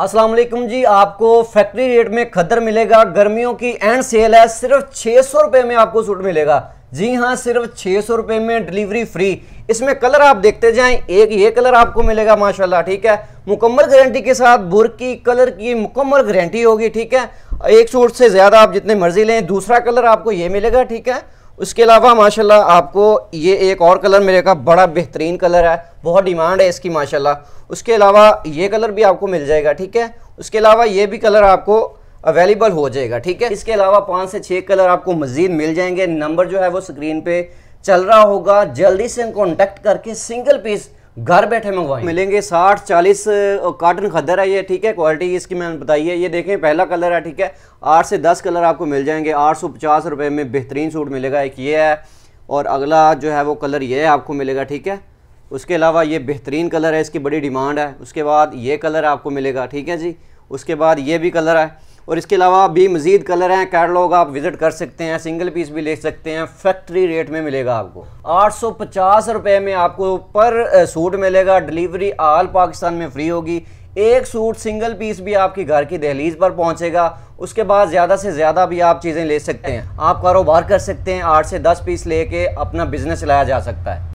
असलम जी आपको factory rate में खद्दर मिलेगा गर्मियों की एंड सेल है सिर्फ छः सौ रुपये में आपको सूट मिलेगा जी हाँ सिर्फ छः सौ रुपये में डिलीवरी फ्री इसमें कलर आप देखते जाएं एक ये कलर आपको मिलेगा माशाल्लाह ठीक है मुकम्मल गारंटी के साथ बुर की कलर की मुकम्मल गारंटी होगी ठीक है एक सूट से ज़्यादा आप जितने मर्जी लें दूसरा कलर आपको ये मिलेगा ठीक है उसके अलावा माशाल्लाह आपको ये एक और कलर मेरे का बड़ा बेहतरीन कलर है बहुत डिमांड है इसकी माशाल्लाह उसके अलावा ये कलर भी आपको मिल जाएगा ठीक है उसके अलावा ये भी कलर आपको अवेलेबल हो जाएगा ठीक है इसके अलावा पाँच से छः कलर आपको मज़ीद मिल जाएंगे नंबर जो है वो स्क्रीन पर चल रहा होगा जल्दी से कॉन्टेक्ट करके सिंगल पीस घर बैठे मंगवाए मिलेंगे साठ चालीस काटन खदर है ये ठीक है क्वालिटी इसकी मैंने बताई है ये देखें पहला कलर है ठीक है आठ से दस कलर आपको मिल जाएंगे आठ सौ पचास रुपये में बेहतरीन सूट मिलेगा एक ये है और अगला जो है वो कलर ये आपको मिलेगा ठीक है उसके अलावा ये बेहतरीन कलर है इसकी बड़ी डिमांड है उसके बाद ये कलर आपको मिलेगा ठीक है जी उसके बाद ये भी कलर है और इसके अलावा भी मज़ीद कलर हैं कैटलॉग आप विज़िट कर सकते हैं सिंगल पीस भी ले सकते हैं फैक्ट्री रेट में मिलेगा आपको आठ सौ पचास रुपये में आपको पर सूट मिलेगा डिलीवरी आल पाकिस्तान में फ्री होगी एक सूट सिंगल पीस भी आपकी घर की दहलीज पर पहुंचेगा उसके बाद ज़्यादा से ज़्यादा भी आप चीज़ें ले सकते हैं आप कारोबार कर सकते हैं आठ से दस पीस लेके अपना बिजनेस चलाया जा सकता है